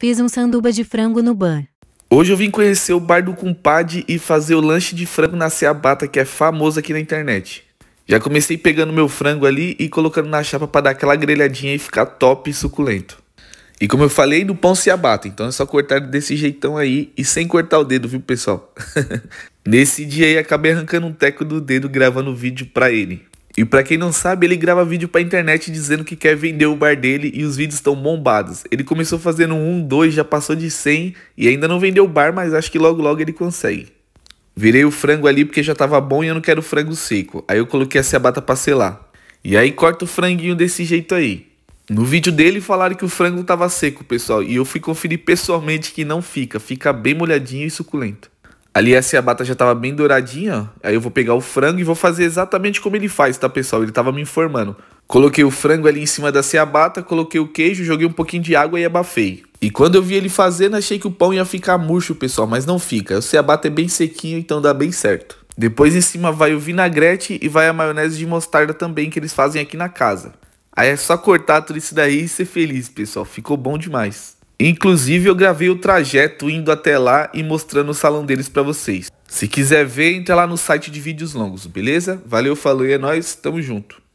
Fiz um sanduba de frango no bar. Hoje eu vim conhecer o bar do compadre e fazer o lanche de frango na ceabata que é famoso aqui na internet. Já comecei pegando meu frango ali e colocando na chapa para dar aquela grelhadinha e ficar top e suculento. E como eu falei, no pão ciabatta, então é só cortar desse jeitão aí e sem cortar o dedo, viu pessoal? Nesse dia aí acabei arrancando um teco do dedo gravando vídeo pra ele. E para quem não sabe, ele grava vídeo pra internet dizendo que quer vender o bar dele e os vídeos estão bombados. Ele começou fazendo um, dois, já passou de 100 e ainda não vendeu o bar, mas acho que logo logo ele consegue. Virei o frango ali porque já tava bom e eu não quero frango seco. Aí eu coloquei a ciabata pra selar. E aí corta o franguinho desse jeito aí. No vídeo dele falaram que o frango tava seco, pessoal, e eu fui conferir pessoalmente que não fica, fica bem molhadinho e suculento. Ali essa assim, batata já estava bem douradinha, aí eu vou pegar o frango e vou fazer exatamente como ele faz, tá pessoal? Ele estava me informando. Coloquei o frango ali em cima da cebata, coloquei o queijo, joguei um pouquinho de água e abafei. E quando eu vi ele fazendo, achei que o pão ia ficar murcho, pessoal, mas não fica. O cebata é bem sequinho, então dá bem certo. Depois em cima vai o vinagrete e vai a maionese de mostarda também, que eles fazem aqui na casa. Aí é só cortar tudo isso daí e ser feliz, pessoal. Ficou bom demais. Inclusive eu gravei o trajeto indo até lá e mostrando o salão deles para vocês. Se quiser ver, entra lá no site de vídeos longos, beleza? Valeu, falou e é nóis, tamo junto.